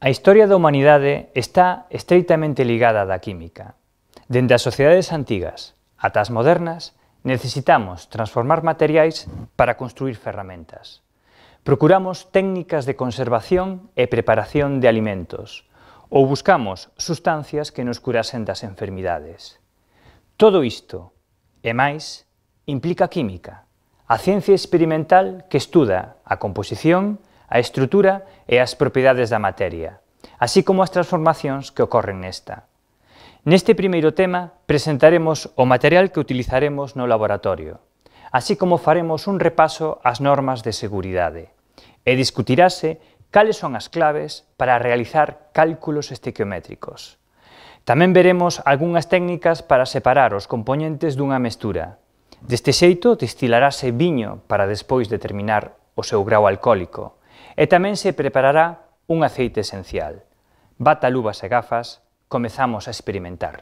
A historia da humanidade está estreitamente ligada da química. Dende as sociedades antigas ata as modernas, necesitamos transformar materiais para construir ferramentas. Procuramos técnicas de conservación e preparación de alimentos ou buscamos sustancias que nos curasen das enfermidades. Todo isto, e máis, implica química, a ciencia experimental que estuda a composición, a estrutura e as propiedades da materia, así como as transformacións que ocorren nesta. Neste primeiro tema presentaremos o material que utilizaremos no laboratorio, así como faremos un repaso ás normas de seguridade, e discutirase cales son as claves para realizar cálculos estequiométricos. Tamén veremos algunhas técnicas para separar os componentes dunha mestura. Deste xeito, destilarase viño para despois determinar o seu grau alcohólico. E tamén se preparará un aceite esencial. Bata luvas e gafas, comezamos a experimentar.